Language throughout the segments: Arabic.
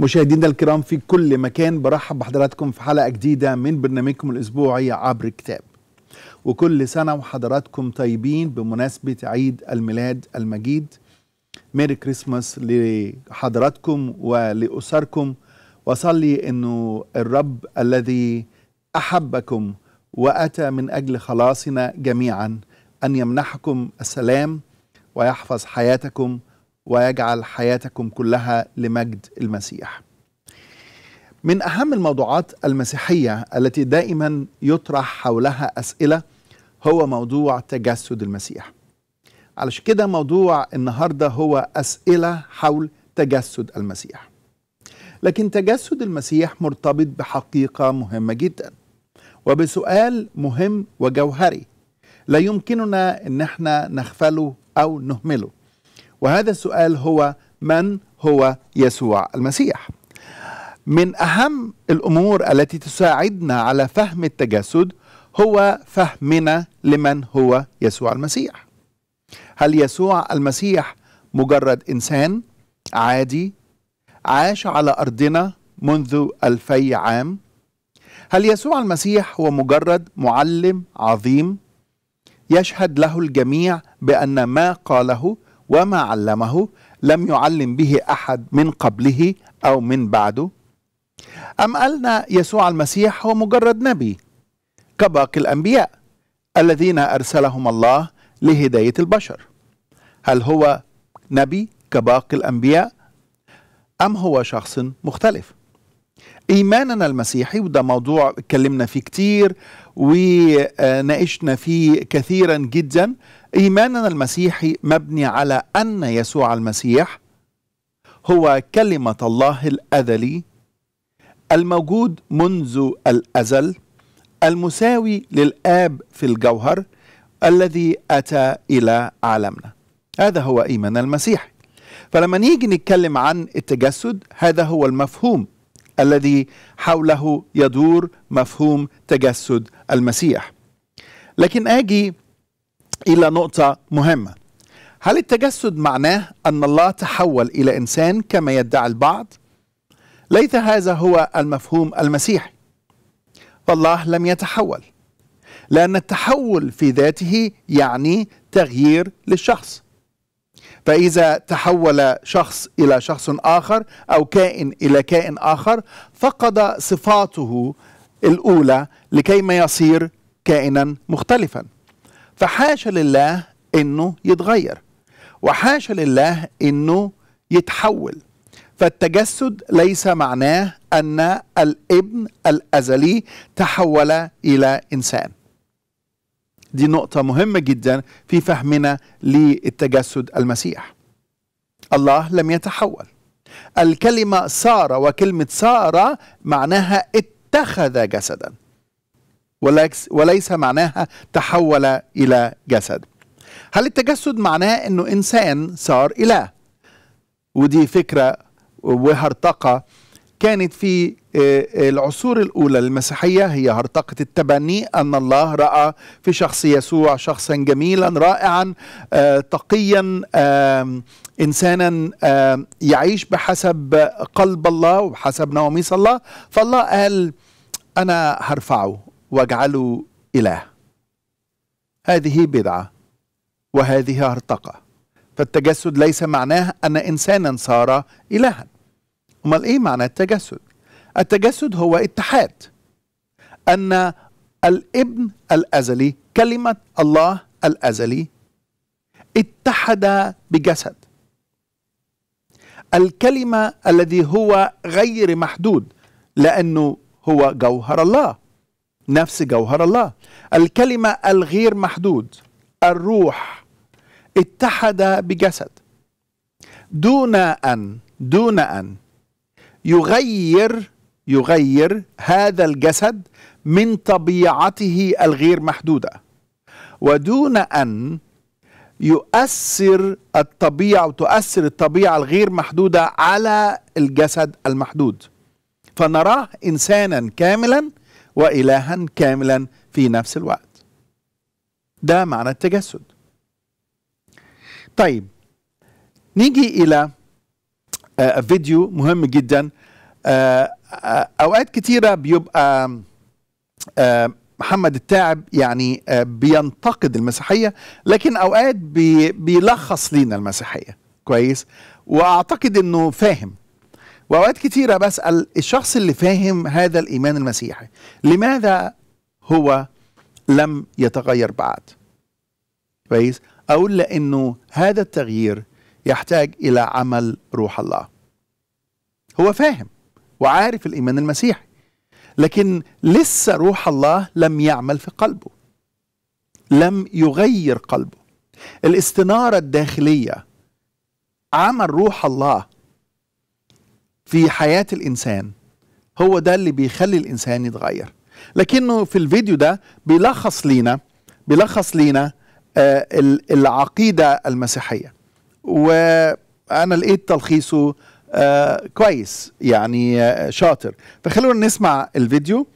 مشاهدينا الكرام في كل مكان برحب بحضراتكم في حلقة جديدة من برنامجكم الأسبوعي عبر الكتاب وكل سنة وحضراتكم طيبين بمناسبة عيد الميلاد المجيد ميري كريسماس لحضراتكم ولأسركم وصلي أنه الرب الذي أحبكم وأتى من أجل خلاصنا جميعا أن يمنحكم السلام ويحفظ حياتكم ويجعل حياتكم كلها لمجد المسيح من اهم الموضوعات المسيحيه التي دائما يطرح حولها اسئله هو موضوع تجسد المسيح علشان كده موضوع النهارده هو اسئله حول تجسد المسيح لكن تجسد المسيح مرتبط بحقيقه مهمه جدا وبسؤال مهم وجوهري لا يمكننا ان احنا نغفله او نهمله وهذا السؤال هو من هو يسوع المسيح من اهم الامور التي تساعدنا على فهم التجسد هو فهمنا لمن هو يسوع المسيح هل يسوع المسيح مجرد انسان عادي عاش على ارضنا منذ الفي عام هل يسوع المسيح هو مجرد معلم عظيم يشهد له الجميع بان ما قاله وما علمه لم يعلم به احد من قبله او من بعده ام قالنا يسوع المسيح هو مجرد نبي كباقي الانبياء الذين ارسلهم الله لهدايه البشر هل هو نبي كباقي الانبياء ام هو شخص مختلف ايماننا المسيحي وده موضوع اتكلمنا فيه كتير وناقشنا فيه كثيرا جدا ايماننا المسيحي مبني على ان يسوع المسيح هو كلمه الله الازلي الموجود منذ الازل المساوي للاب في الجوهر الذي اتى الى عالمنا هذا هو ايمان المسيحي فلما نيجي نتكلم عن التجسد هذا هو المفهوم الذي حوله يدور مفهوم تجسد المسيح لكن اجي الى نقطه مهمه هل التجسد معناه ان الله تحول الى انسان كما يدعي البعض ليس هذا هو المفهوم المسيحي فالله لم يتحول لان التحول في ذاته يعني تغيير للشخص فإذا تحول شخص إلى شخص آخر أو كائن إلى كائن آخر فقد صفاته الأولى لكي ما يصير كائنا مختلفا فحاش لله أنه يتغير وحاش لله أنه يتحول فالتجسد ليس معناه أن الابن الأزلي تحول إلى إنسان دي نقطة مهمة جدا في فهمنا للتجسد المسيح الله لم يتحول الكلمة صار وكلمة صار معناها اتخذ جسدا وليس معناها تحول إلى جسد هل التجسد معناه أنه إنسان صار إله ودي فكرة وهرطقة كانت في آه، العصور الأولى للمسيحية هي هرطقة التبني أن الله رأى في شخص يسوع شخصا جميلا رائعا آه، تقيا انسانا يعيش بحسب قلب الله وبحسب نواميس الله فالله قال انا هرفعه واجعله اله هذه بدعه وهذه هرطقه فالتجسد ليس معناه ان انسانا صار الها امال ايه معنى التجسد التجسد هو اتحاد أن الابن الأزلي كلمة الله الأزلي اتحد بجسد الكلمة الذي هو غير محدود لأنه هو جوهر الله نفس جوهر الله الكلمة الغير محدود الروح اتحد بجسد دون أن دون أن يغير يغير هذا الجسد من طبيعته الغير محدوده ودون ان يؤثر الطبيعه وتؤثر الطبيعه الغير محدوده على الجسد المحدود فنراه انسانا كاملا والها كاملا في نفس الوقت ده معنى التجسد طيب نيجي الى آه، فيديو مهم جدا آه، اوقات كتيره بيبقى آه، محمد التاعب يعني آه، بينتقد المسيحيه لكن اوقات بي بيلخص لينا المسيحيه كويس واعتقد انه فاهم واوقات كتيره بسال الشخص اللي فاهم هذا الايمان المسيحي لماذا هو لم يتغير بعد كويس اقول لانه هذا التغيير يحتاج الى عمل روح الله هو فاهم وعارف الإيمان المسيحي لكن لسه روح الله لم يعمل في قلبه لم يغير قلبه الاستنارة الداخلية عمل روح الله في حياة الإنسان هو ده اللي بيخلي الإنسان يتغير لكنه في الفيديو ده بيلخص لينا بيلخص لينا آه، العقيدة المسيحية وأنا لقيت تلخيصه آه، كويس يعني آه، شاطر فخلونا نسمع الفيديو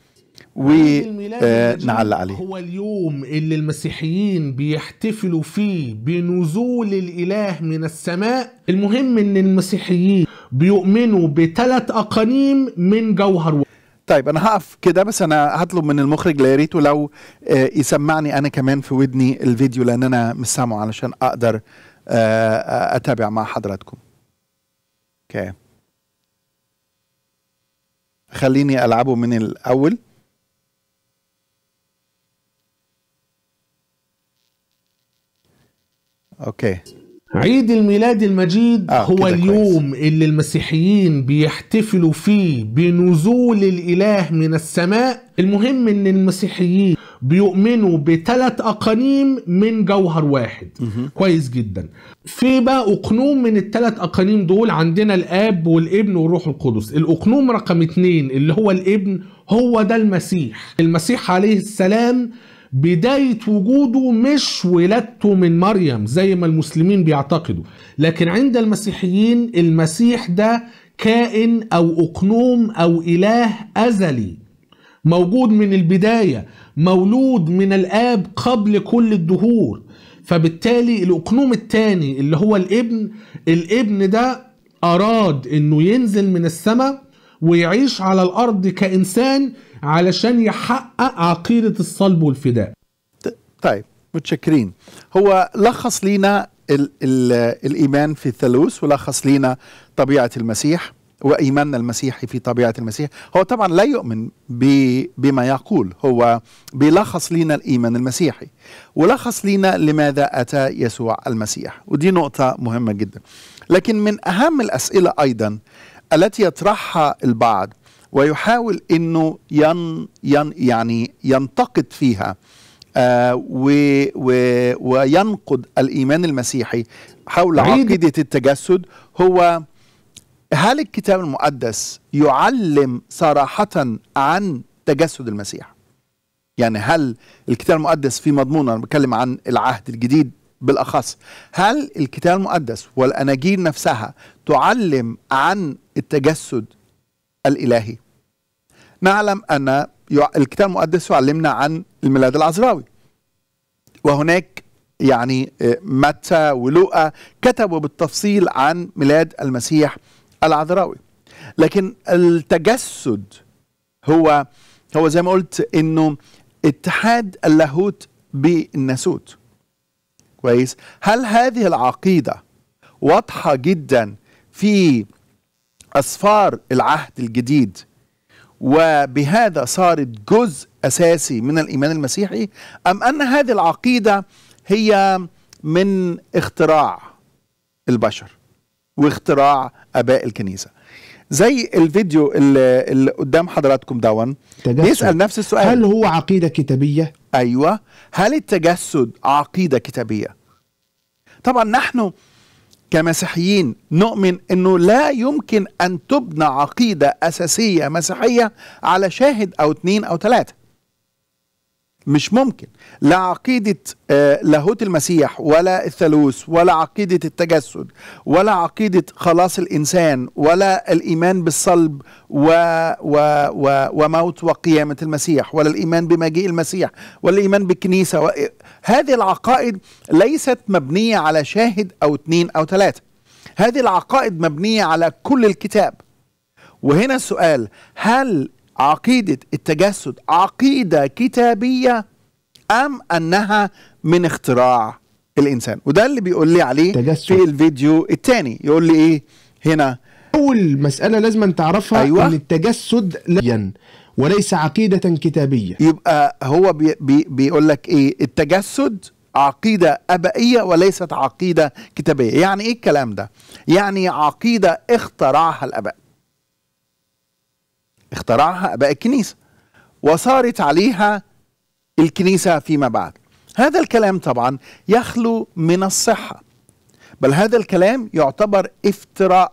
ونعلق آه، عليه هو اليوم اللي المسيحيين بيحتفلوا فيه بنزول الإله من السماء المهم إن المسيحيين بيؤمنوا بثلاث أقانيم من جوهر و... طيب انا هقف كده بس انا هطلب من المخرج يا ريته لو يسمعني انا كمان في ودني الفيديو لان انا مش سامعه علشان اقدر اتابع مع حضراتكم كام خليني العبه من الاول اوكي عيد الميلاد المجيد آه هو اليوم كويس. اللي المسيحيين بيحتفلوا فيه بنزول الاله من السماء المهم ان المسيحيين بيؤمنوا بثلاث اقانيم من جوهر واحد مه. كويس جدا في بقى اقنوم من الثلاث اقانيم دول عندنا الاب والابن والروح القدس الاقنوم رقم اتنين اللي هو الابن هو ده المسيح المسيح عليه السلام بداية وجوده مش ولادته من مريم زي ما المسلمين بيعتقدوا لكن عند المسيحيين المسيح ده كائن أو أقنوم أو إله أزلي موجود من البداية مولود من الآب قبل كل الدهور فبالتالي الأقنوم الثاني اللي هو الابن الابن ده أراد أنه ينزل من السماء ويعيش على الأرض كإنسان علشان يحقق عقيدة الصلب والفداء طيب متشكرين هو لخص لينا الـ الـ الإيمان في الثالوث ولخص لينا طبيعة المسيح وإيماننا المسيحي في طبيعة المسيح هو طبعا لا يؤمن بما يقول هو بيلخص لنا الإيمان المسيحي ولخص لنا لماذا أتى يسوع المسيح ودي نقطة مهمة جدا لكن من أهم الأسئلة أيضا التي يطرحها البعض ويحاول انه ين, ين يعني ينتقد فيها آه و و وينقد الايمان المسيحي حول عقيده التجسد هو هل الكتاب المقدس يعلم صراحه عن تجسد المسيح يعني هل الكتاب المقدس في مضمونه انا بتكلم عن العهد الجديد بالاخص هل الكتاب المقدس والاناجيل نفسها تعلم عن التجسد الإلهي نعلم أن الكتاب المقدس يعلمنا عن الميلاد العذراوي وهناك يعني آه، متى ولوقا كتبوا بالتفصيل عن ميلاد المسيح العذراوي لكن التجسد هو هو زي ما قلت انه اتحاد اللاهوت بالناسوت كويس هل هذه العقيده واضحه جدا في أسفار العهد الجديد وبهذا صارت جزء أساسي من الإيمان المسيحي أم أن هذه العقيدة هي من اختراع البشر واختراع اباء الكنيسه زي الفيديو اللي, اللي قدام حضراتكم دون بيسال نفس السؤال هل هو عقيده كتابيه ايوه هل التجسد عقيده كتابيه طبعا نحن كمسيحيين نؤمن انه لا يمكن ان تبنى عقيده اساسيه مسيحيه على شاهد او اتنين او ثلاثه مش ممكن لا عقيدة آه، لاهوت المسيح ولا الثالوث ولا عقيدة التجسد ولا عقيدة خلاص الإنسان ولا الإيمان بالصلب و و و وموت وقيامة المسيح ولا الإيمان بمجيء المسيح ولا الإيمان بالكنيسة و... هذه العقائد ليست مبنية على شاهد أو اثنين أو ثلاثة هذه العقائد مبنية على كل الكتاب وهنا السؤال هل عقيدة التجسد عقيدة كتابية أم أنها من اختراع الإنسان وده اللي بيقول لي عليه تجسد. في الفيديو الثاني يقول لي إيه هنا أول مسألة لازم تعرفها أيوة. أن التجسد لين وليس عقيدة كتابية يبقى هو بي بي بيقول لك إيه التجسد عقيدة أبائية وليست عقيدة كتابية يعني إيه الكلام ده؟ يعني عقيدة اخترعها الأباء اخترعها اباء الكنيسه وصارت عليها الكنيسه فيما بعد هذا الكلام طبعا يخلو من الصحه بل هذا الكلام يعتبر افتراء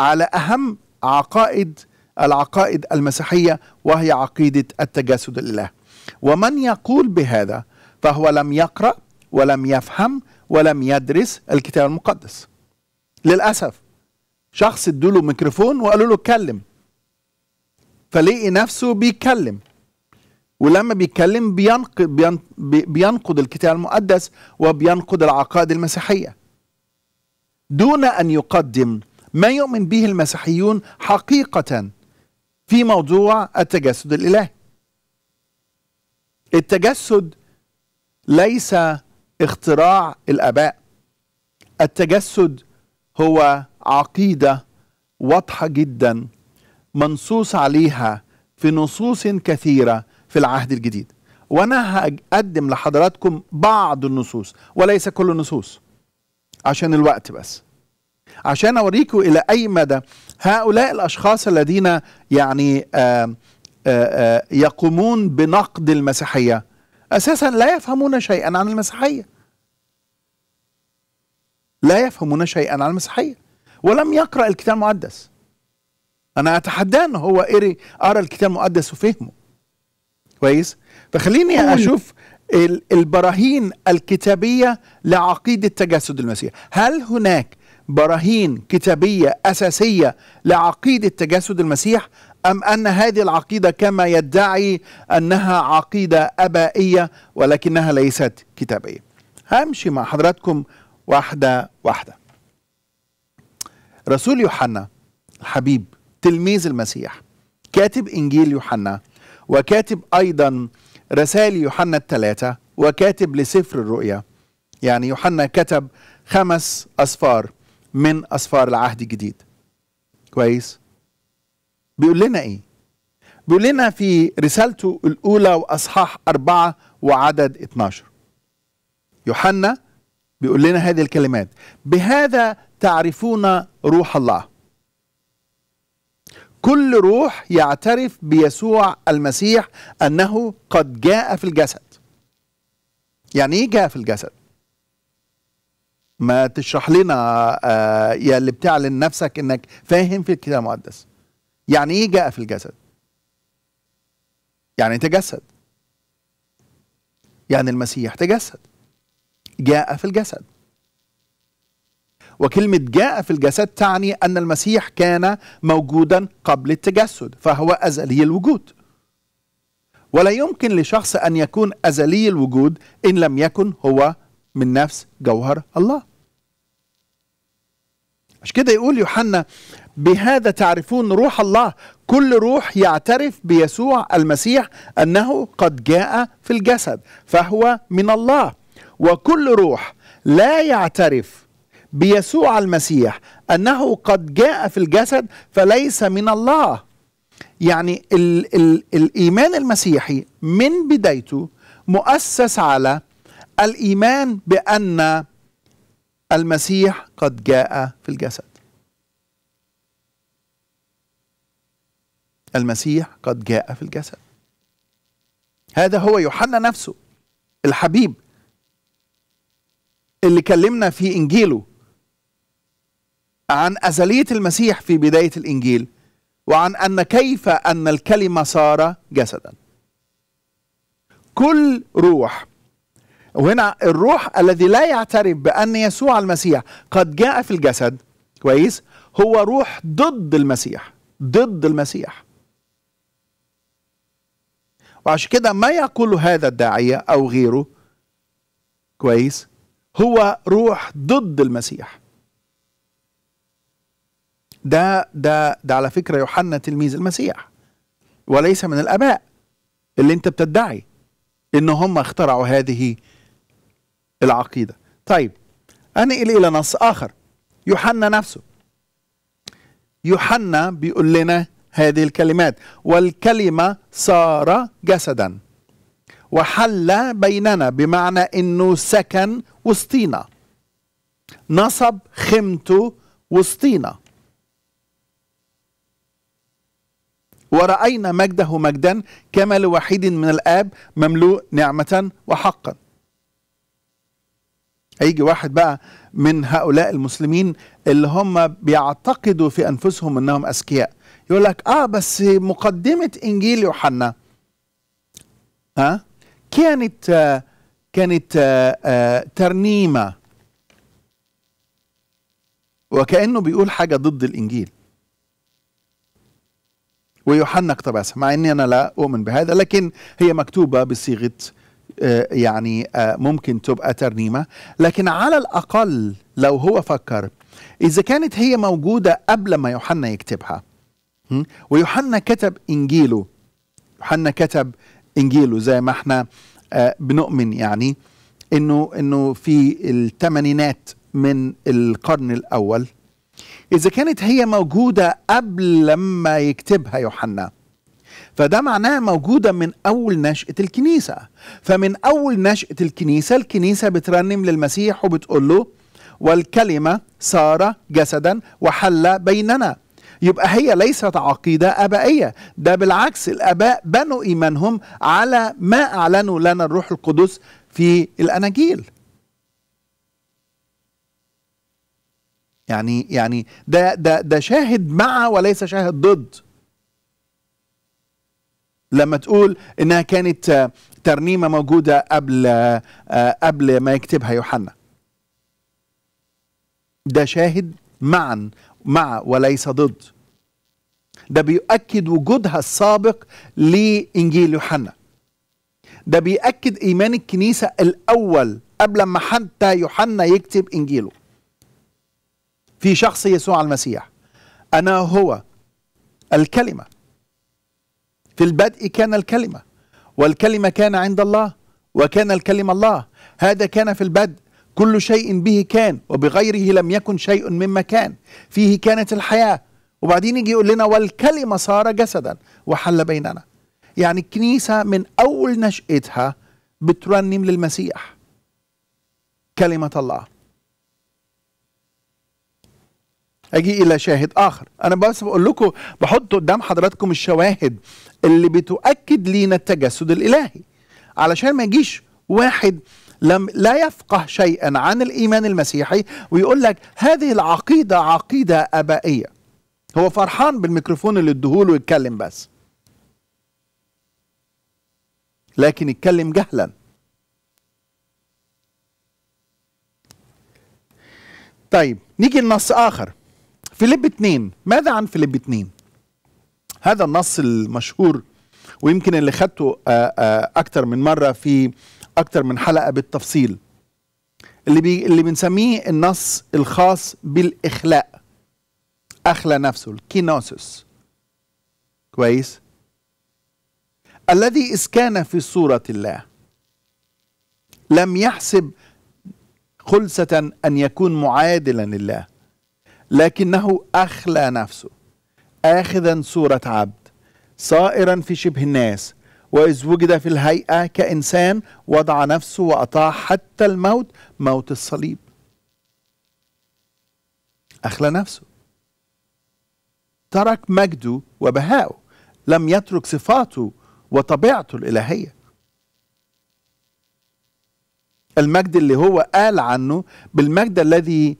على اهم عقائد العقائد المسيحيه وهي عقيده التجسد الاله ومن يقول بهذا فهو لم يقرا ولم يفهم ولم يدرس الكتاب المقدس للاسف شخص له ميكروفون وقالوا له اتكلم فلاقي نفسه بيتكلم ولما بيتكلم بينقد, بينقد الكتاب المقدس وبينقد العقائد المسيحية دون أن يقدم ما يؤمن به المسيحيون حقيقة في موضوع التجسد الإلهي التجسد ليس اختراع الآباء التجسد هو عقيدة واضحة جدا منصوص عليها في نصوص كثيرة في العهد الجديد وأنا هقدم لحضراتكم بعض النصوص وليس كل النصوص عشان الوقت بس عشان أوريكم إلى أي مدى هؤلاء الأشخاص الذين يعني آآ آه، آآ آه، آه، يقومون بنقد المسيحية أساسا لا يفهمون شيئا عن المسيحية لا يفهمون شيئا عن المسيحية ولم يقرأ الكتاب المقدس انا اتحداه ان هو قري قرا الكتاب المقدس وفهمه كويس فخليني اشوف البراهين الكتابيه لعقيده تجسد المسيح هل هناك براهين كتابيه اساسيه لعقيده تجسد المسيح ام ان هذه العقيده كما يدعي انها عقيده ابائيه ولكنها ليست كتابيه همشي مع حضراتكم واحده واحده رسول يوحنا الحبيب تلميذ المسيح كاتب إنجيل يوحنا وكاتب أيضا رسائل يوحنا الثلاثة وكاتب لسفر الرؤيا يعني يوحنا كتب خمس أسفار من أسفار العهد الجديد كويس بيقول لنا إيه بيقول لنا في رسالته الأولى وأصحاح أربعة وعدد 12 يوحنا بيقول لنا هذه الكلمات بهذا تعرفون روح الله كل روح يعترف بيسوع المسيح أنه قد جاء في الجسد يعني إيه جاء في الجسد؟ ما تشرح لنا آه، يا اللي بتعلن نفسك انك فاهم في الكتاب المقدس يعني ايه جاء في الجسد يعني تجسد يعني المسيح تجسد جاء في الجسد وكلمة جاء في الجسد تعني أن المسيح كان موجودا قبل التجسد فهو أزلي الوجود ولا يمكن لشخص أن يكون أزلي الوجود إن لم يكن هو من نفس جوهر الله عشان كده يقول يوحنا بهذا تعرفون روح الله كل روح يعترف بيسوع المسيح انه قد جاء في الجسد فهو من الله وكل روح لا يعترف بيسوع المسيح انه قد جاء في الجسد فليس من الله يعني الـ الـ الايمان المسيحي من بدايته مؤسس على الايمان بان المسيح قد جاء في الجسد المسيح قد جاء في الجسد هذا هو يوحنا نفسه الحبيب اللي كلمنا في انجيله عن أزلية المسيح في بداية الإنجيل وعن أن كيف أن الكلمة صار جسدا كل روح وهنا الروح الذي لا يعترف بأن يسوع المسيح قد جاء في الجسد كويس هو روح ضد المسيح ضد المسيح وعشان كده ما يقول هذا الداعية أو غيره كويس هو روح ضد المسيح ده ده ده على فكره يوحنا تلميذ المسيح وليس من الاباء اللي انت بتدعي ان هم اخترعوا هذه العقيده طيب انقل الى نص اخر يوحنا نفسه يوحنا بيقول لنا هذه الكلمات والكلمه صار جسدا وحل بيننا بمعنى انه سكن وسطينا نصب خيمته وسطينا ورأينا مجده مجدا كما لوحيد من الآب مملوء نعمة وحقا هيجي واحد بقى من هؤلاء المسلمين اللي هم بيعتقدوا في أنفسهم أنهم أذكياء يقول لك آه بس مقدمة إنجيل يوحنا آه كانت كانت آه، آه، ترنيمة وكأنه بيقول حاجة ضد الإنجيل ويوحنا اقتبسها مع اني انا لا اؤمن بهذا لكن هي مكتوبه بصيغه آه، يعني آه، ممكن تبقى ترنيمه لكن على الاقل لو هو فكر اذا كانت هي موجوده قبل ما يوحنا يكتبها ويوحنا كتب انجيله يوحنا كتب انجيله زي ما احنا آه، بنؤمن يعني انه انه في الثمانينات من القرن الاول إذا كانت هي موجودة قبل لما يكتبها يوحنا فده معناه موجودة من أول نشأة الكنيسة فمن أول نشأة الكنيسة الكنيسة بترنم للمسيح وبتقول له والكلمة صار جسدا وحل بيننا يبقى هي ليست عقيدة أبائية ده بالعكس الأباء بنوا إيمانهم على ما أعلنوا لنا الروح القدس في الأناجيل يعني يعني ده ده ده شاهد مع وليس شاهد ضد لما تقول انها كانت ترنيمه موجوده قبل قبل ما يكتبها يوحنا ده شاهد معا مع وليس ضد ده بيؤكد وجودها السابق لانجيل يوحنا ده بيأكد إيمان الكنيسة الأول قبل ما حتى يوحنا يكتب إنجيله في شخص يسوع المسيح أنا هو الكلمة في البدء كان الكلمة والكلمة كان عند الله وكان الكلمة الله هذا كان في البدء كل شيء به كان وبغيره لم يكن شيء مما كان فيه كانت الحياة وبعدين يجي يقول لنا والكلمة صار جسدا وحل بيننا يعني الكنيسة من أول نشأتها بترنم للمسيح كلمة الله اجي الى شاهد اخر انا بس بقول لكم بحط قدام حضراتكم الشواهد اللي بتؤكد لينا التجسد الالهي علشان ما يجيش واحد لم لا يفقه شيئا عن الايمان المسيحي ويقول لك هذه العقيده عقيده ابائيه هو فرحان بالميكروفون اللي اديهوله يتكلم بس لكن يتكلم جهلا طيب نيجي لنص اخر فيليب 2 ماذا عن فيليب 2 هذا النص المشهور ويمكن اللي خدته آه، آه، اكتر من مره في اكتر من حلقه بالتفصيل اللي بي اللي بنسميه النص الخاص بالاخلاء اخلى نفسه الكينوسوس كويس الذي اسكان كان في صورة الله لم يحسب خلسة أن يكون معادلا لله لكنه أخلى نفسه آخذا صورة عبد صائرا في شبه الناس وإذ وجد في الهيئة كإنسان وضع نفسه وأطاع حتى الموت موت الصليب أخلى نفسه ترك مجده وبهاءه لم يترك صفاته وطبيعته الإلهية المجد اللي هو قال عنه بالمجد الذي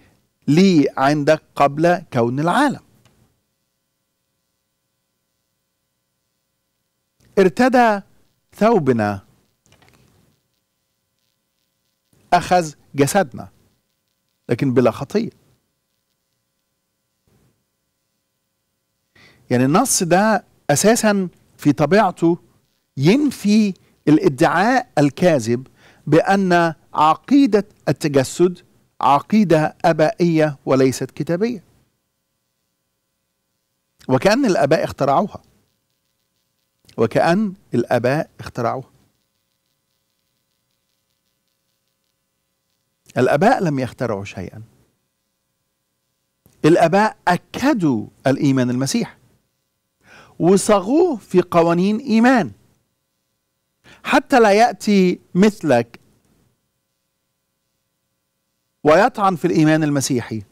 لي عندك قبل كون العالم ارتدى ثوبنا أخذ جسدنا لكن بلا خطية يعني النص ده أساسا في طبيعته ينفي الادعاء الكاذب بأن عقيدة التجسد عقيدة أبائية وليست كتابية وكأن الآباء اخترعوها وكأن الآباء اخترعوها الآباء لم يخترعوا شيئا الآباء أكدوا الإيمان المسيح وصاغوه في قوانين إيمان حتى لا يأتي مثلك ويطعن في الإيمان المسيحي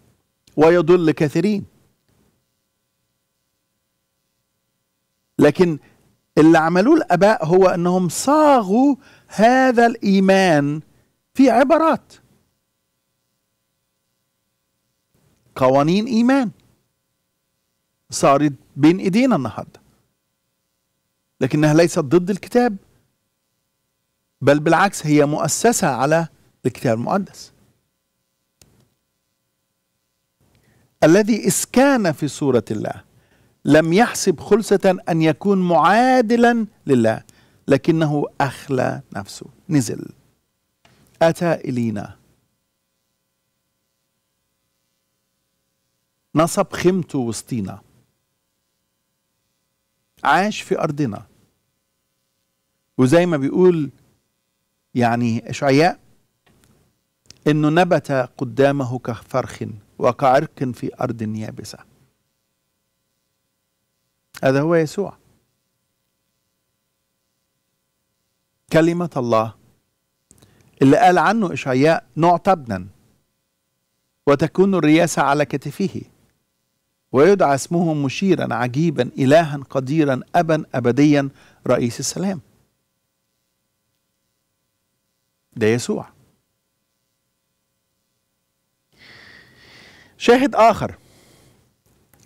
ويضل كثيرين لكن اللي عملوه الآباء هو أنهم صاغوا هذا الإيمان في عبارات قوانين إيمان صارت بين إيدينا النهاردة لكنها ليست ضد الكتاب بل بالعكس هي مؤسسة على الكتاب المقدس الذي اسكان في صورة الله لم يحسب خلصة أن يكون معادلا لله لكنه أخلى نفسه نزل أتى إلينا نصب خيمته وسطينا عاش في أرضنا وزي ما بيقول يعني إشعياء إنه نبت قدامه كفرخ وكعرق في أرض يابسة هذا هو يسوع كلمة الله اللي قال عنه إشعياء نعطى ابنا وتكون الرياسة على كتفه ويدعى اسمه مشيرا عجيبا إلها قديرا أبا أبديا رئيس السلام ده يسوع شاهد آخر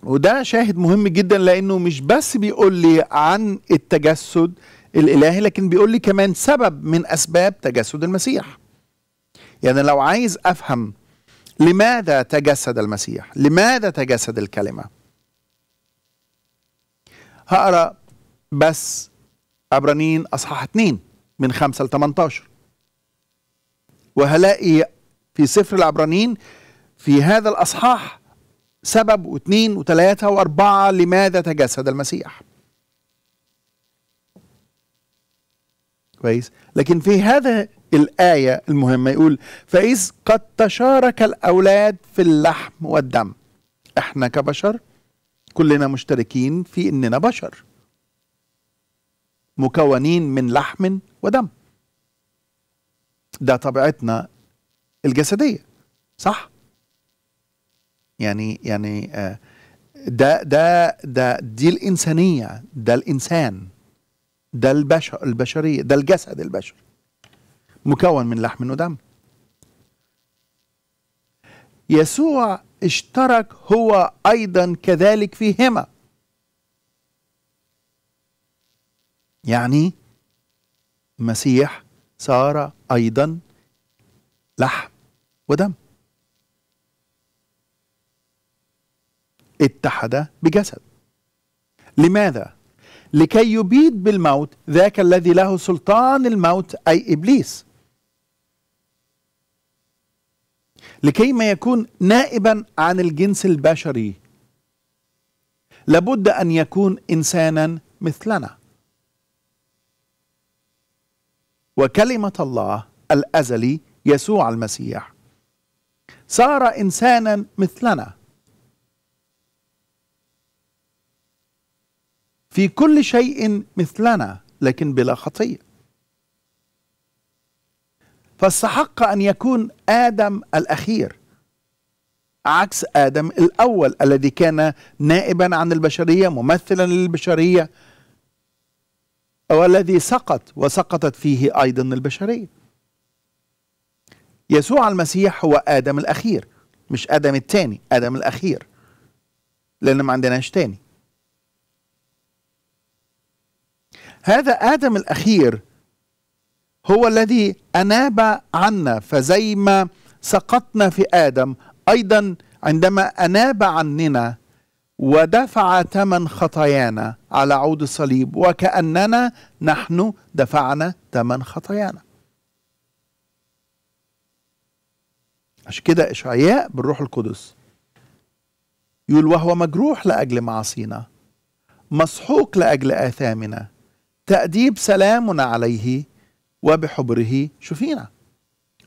وده شاهد مهم جدا لأنه مش بس بيقول لي عن التجسد الإلهي لكن بيقول لي كمان سبب من أسباب تجسد المسيح يعني لو عايز أفهم لماذا تجسد المسيح لماذا تجسد الكلمة هقرأ بس عبرانيين أصحاح 2 من 5 ل 18 وهلاقي في سفر العبرانيين في هذا الأصحاح سبب واثنين وثلاثة وأربعة لماذا تجسد المسيح كويس لكن في هذا الآية المهمة يقول فإذ قد تشارك الأولاد في اللحم والدم احنا كبشر كلنا مشتركين في اننا بشر مكونين من لحم ودم ده طبيعتنا الجسدية صح؟ يعني يعني آه، ده ده ده دي الانسانيه ده الانسان ده البشر البشريه ده الجسد البشري مكون من لحم ودم يسوع اشترك هو ايضا كذلك فيهما يعني المسيح صار ايضا لحم ودم اتحد بجسد لماذا لكي يبيد بالموت ذاك الذي له سلطان الموت اي ابليس لكي ما يكون نائبا عن الجنس البشري لابد ان يكون انسانا مثلنا وكلمه الله الازلي يسوع المسيح صار انسانا مثلنا في كل شيء مثلنا لكن بلا خطيه فاستحق ان يكون ادم الاخير عكس ادم الاول الذي كان نائبا عن البشريه ممثلا للبشريه والذي سقط وسقطت فيه ايضا البشريه يسوع المسيح هو ادم الاخير مش ادم الثاني ادم الاخير لان ما عندناش تاني هذا آدم الأخير هو الذي أناب عنا فزي ما سقطنا في آدم أيضا عندما أناب عننا ودفع ثمن خطايانا على عود الصليب وكأننا نحن دفعنا ثمن خطايانا عشان كده إشعياء بالروح القدس يقول وهو مجروح لأجل معاصينا مسحوق لأجل آثامنا تأديب سلام عليه وبحبره شفينا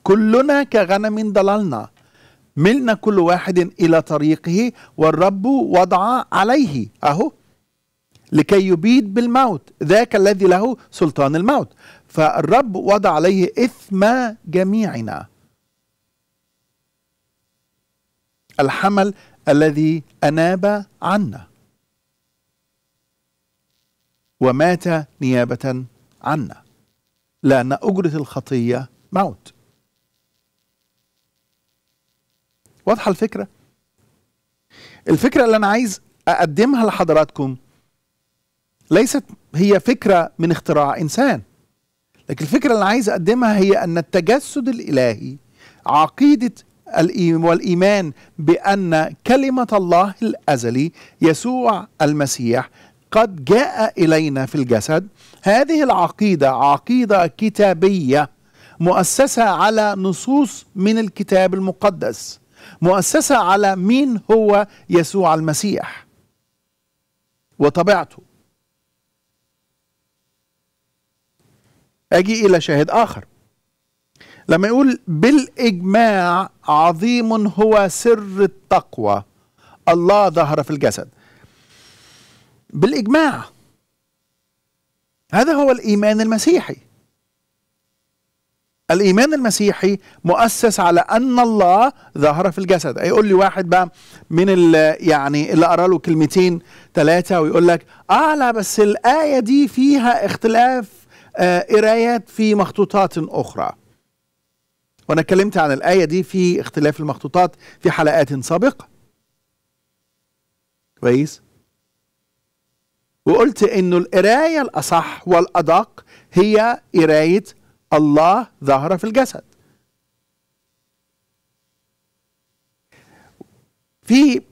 كلنا كغنم ضللنا ملنا كل واحد إلى طريقه والرب وضع عليه أهو لكي يبيد بالموت ذاك الذي له سلطان الموت فالرب وضع عليه إثم جميعنا الحمل الذي أناب عنا ومات نيابة عنا لأن أجرة الخطية موت واضحة الفكرة الفكرة اللي أنا عايز أقدمها لحضراتكم ليست هي فكرة من اختراع إنسان لكن الفكرة اللي عايز أقدمها هي أن التجسد الإلهي عقيدة والإيمان بأن كلمة الله الأزلي يسوع المسيح قد جاء إلينا في الجسد هذه العقيدة عقيدة كتابية مؤسسة على نصوص من الكتاب المقدس مؤسسة على مين هو يسوع المسيح وطبيعته أجي إلى شاهد آخر لما يقول بالإجماع عظيم هو سر التقوى الله ظهر في الجسد بالإجماع هذا هو الإيمان المسيحي الإيمان المسيحي مؤسس على أن الله ظهر في الجسد يقول لي واحد بقى من اللي يعني اللي قرأ له كلمتين ثلاثة ويقول لك آه لا بس الآية دي فيها اختلاف آه قرايات في مخطوطات أخرى وأنا اتكلمت عن الآية دي في اختلاف المخطوطات في حلقات سابقة كويس وقلت انه القرايه الاصح والادق هي قرايه الله ظهر في الجسد في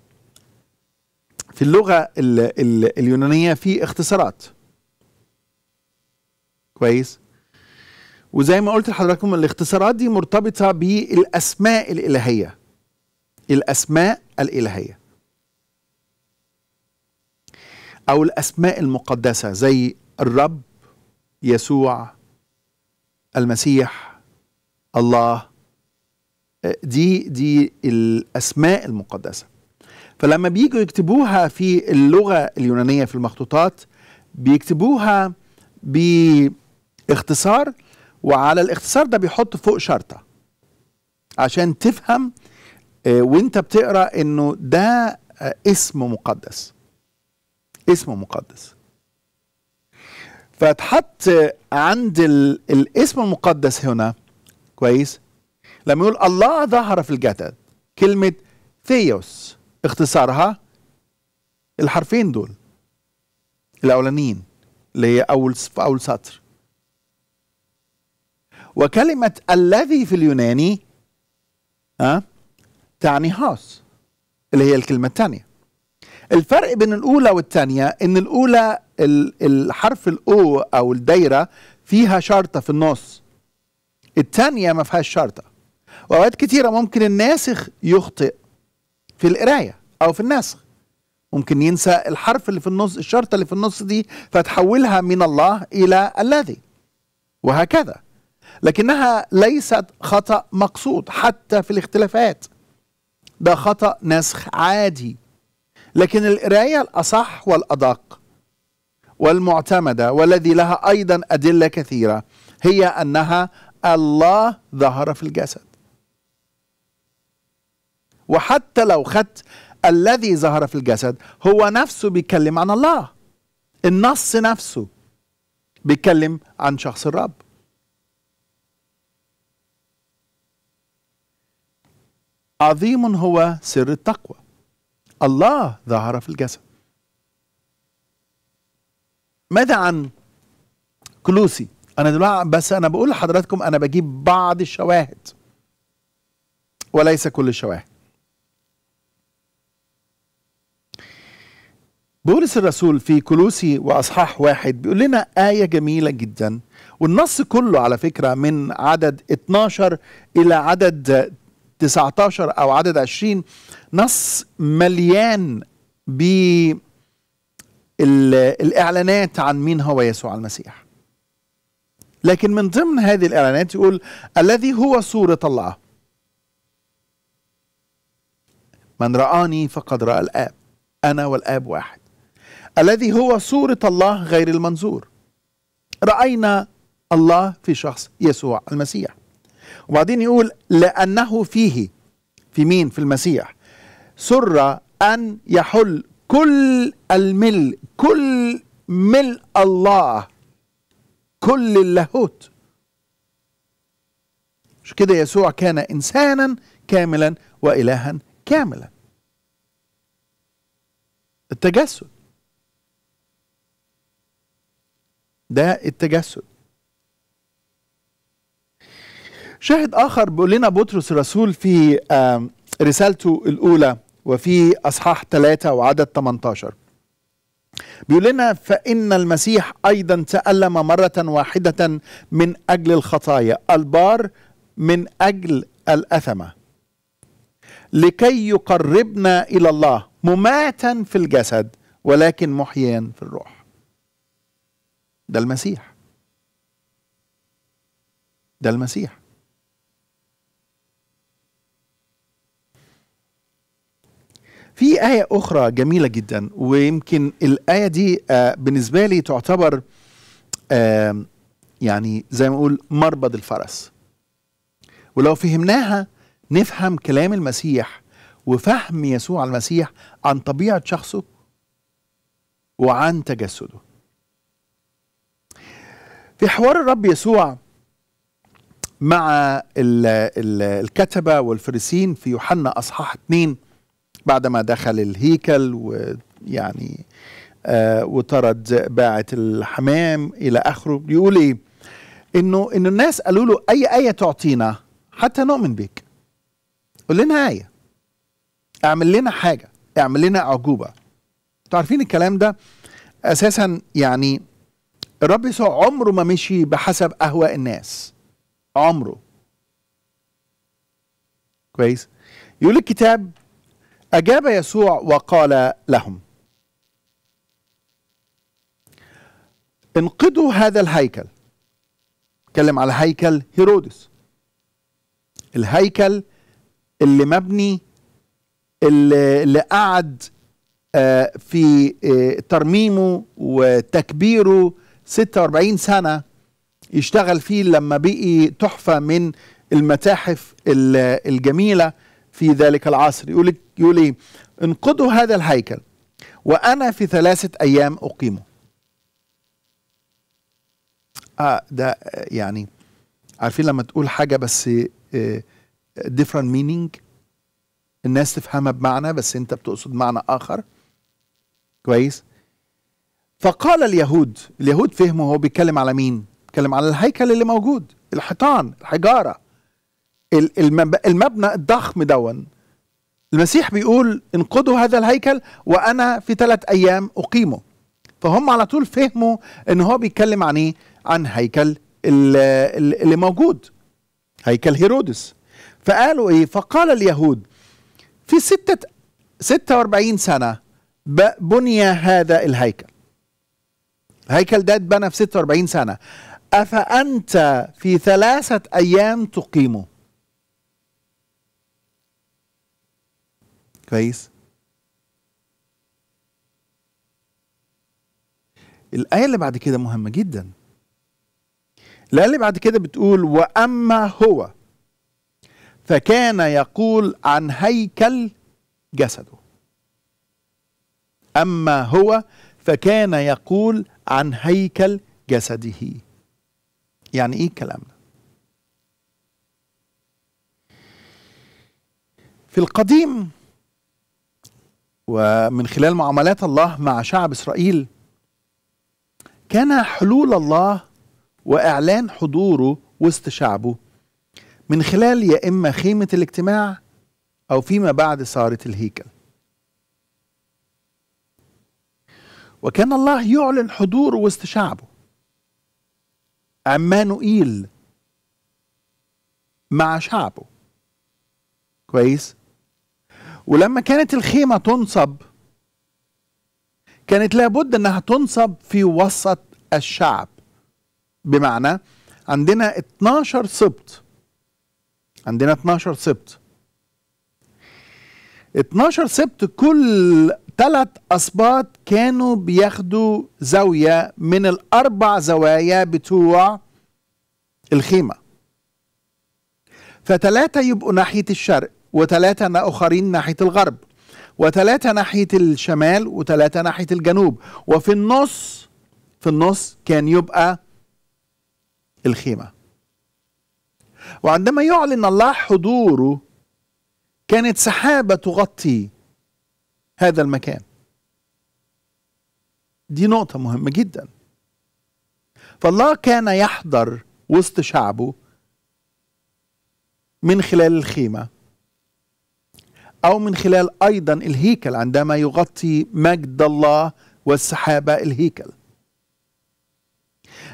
في اللغه الـ الـ اليونانيه في اختصارات كويس وزي ما قلت لحضراتكم الاختصارات دي مرتبطه بالاسماء الالهيه الاسماء الالهيه أو الأسماء المقدسة زي الرب يسوع المسيح الله آه، دي دي الأسماء المقدسة فلما بيجوا يكتبوها في اللغة اليونانية في المخطوطات بيكتبوها باختصار وعلى الاختصار ده بيحط فوق شرطة عشان تفهم آه، وانت بتقرا انه ده آه، اسم مقدس اسم مقدس فاتحط عند الاسم المقدس هنا كويس لما يقول الله ظهر في الجسد كلمة ثيوس اختصارها الحرفين دول الأولانيين اللي هي أول في أول سطر وكلمة الذي في اليوناني ها آه، تعني هاس اللي هي الكلمة الثانية الفرق بين الاولى والثانيه ان الاولى الحرف الاو او الدايره فيها شرطه في النص الثانيه ما فيهاش شرطه واوقات كتيره ممكن الناسخ يخطئ في القرايه او في النسخ ممكن ينسى الحرف اللي في النص الشرطه اللي في النص دي فتحولها من الله الى الذي وهكذا لكنها ليست خطا مقصود حتى في الاختلافات ده خطا نسخ عادي لكن القراية الأصح والأدق والمعتمدة والذي لها أيضا أدلة كثيرة هي أنها الله ظهر في الجسد وحتى لو خدت الذي ظهر في الجسد هو نفسه بيتكلم عن الله النص نفسه بيتكلم عن شخص الرب عظيم هو سر التقوى الله ظهر في الجسد ماذا عن كلوسي انا دلوقتي بس انا بقول لحضراتكم انا بجيب بعض الشواهد وليس كل الشواهد بولس الرسول في كلوسي واصحاح واحد بيقول لنا ايه جميله جدا والنص كله على فكره من عدد 12 الى عدد 19 أو عدد 20 نص مليان بالإعلانات عن مين هو يسوع المسيح لكن من ضمن هذه الإعلانات يقول الذي هو صورة الله من رآني فقد رأى الآب أنا والآب واحد الذي هو صورة الله غير المنظور رأينا الله في شخص يسوع المسيح وبعدين يقول لأنه فيه في مين في المسيح سر أن يحل كل الملء كل ملء الله كل اللاهوت مش كده يسوع كان إنسانا كاملا وإلها كاملا التجسد ده التجسد شاهد آخر بيقول لنا بطرس الرسول في رسالته الأولى وفي أصحاح 3 وعدد 18 بيقول لنا فإن المسيح أيضا تألم مرة واحدة من أجل الخطايا البار من أجل الأثمة لكي يقربنا إلى الله مماتا في الجسد ولكن محيا في الروح ده المسيح ده المسيح في آية أخرى جميلة جدا ويمكن الآية دي آه، بالنسبة لي تعتبر آه، يعني زي ما أقول مربض الفرس ولو فهمناها نفهم كلام المسيح وفهم يسوع المسيح عن طبيعة شخصه وعن تجسده في حوار الرب يسوع مع الكتبة والفريسين في يوحنا أصحاح 2 بعد ما دخل الهيكل ويعني آه وطرد باعة الحمام إلى آخره بيقول إيه إنه إنه الناس قالوا له أي آية تعطينا حتى نؤمن بك قول لنا آية اعمل لنا حاجة اعمل لنا عجوبة تعرفين الكلام ده أساسا يعني الرب يسوع عمره ما مشي بحسب أهواء الناس عمره كويس يقول الكتاب أجاب يسوع وقال لهم انقضوا هذا الهيكل اتكلم على هيكل هيرودس الهيكل اللي مبني اللي, اللي قعد آه، في آه، ترميمه وتكبيره 46 سنة يشتغل فيه لما بقي تحفة من المتاحف الجميلة في ذلك العصر يقول يقول ايه انقضوا هذا الهيكل وانا في ثلاثه ايام اقيمه اه ده يعني عارفين لما تقول حاجه بس ديفرنت آه، مينينج الناس تفهمها بمعنى بس انت بتقصد معنى اخر كويس فقال اليهود اليهود فهموا هو بيتكلم على مين بيتكلم على الهيكل اللي موجود الحيطان الحجاره المبنى الضخم دون المسيح بيقول انقضوا هذا الهيكل وانا في ثلاث ايام اقيمه فهم على طول فهموا ان هو بيتكلم عن ايه عن هيكل اللي موجود هيكل هيرودس فقالوا ايه فقال اليهود في ستة 46 سنة بني هذا الهيكل الهيكل ده اتبنى في 46 سنة أفأنت في ثلاثة أيام تقيمه كويس الآية اللي بعد كده مهمة جدا الآية اللي بعد كده بتقول وأما هو فكان يقول عن هيكل جسده أما هو فكان يقول عن هيكل جسده يعني إيه الكلام ده في القديم ومن خلال معاملات الله مع شعب اسرائيل كان حلول الله واعلان حضوره وسط شعبه من خلال يا اما خيمه الاجتماع او فيما بعد ساره الهيكل وكان الله يعلن حضوره وسط شعبه عمانوئيل مع شعبه كويس ولما كانت الخيمة تنصب كانت لابد انها تنصب في وسط الشعب بمعنى عندنا 12 سبط عندنا 12 سبط 12 سبت كل ثلاث أسباط كانوا بياخدوا زاوية من الأربع زوايا بتوع الخيمة فثلاثة يبقوا ناحية الشرق وثلاثة آخرين ناحية الغرب وثلاثة ناحية الشمال وثلاثة ناحية الجنوب وفي النص في النص كان يبقى الخيمة وعندما يعلن الله حضوره كانت سحابة تغطي هذا المكان دي نقطة مهمة جدا فالله كان يحضر وسط شعبه من خلال الخيمه أو من خلال أيضا الهيكل عندما يغطي مجد الله والسحابة الهيكل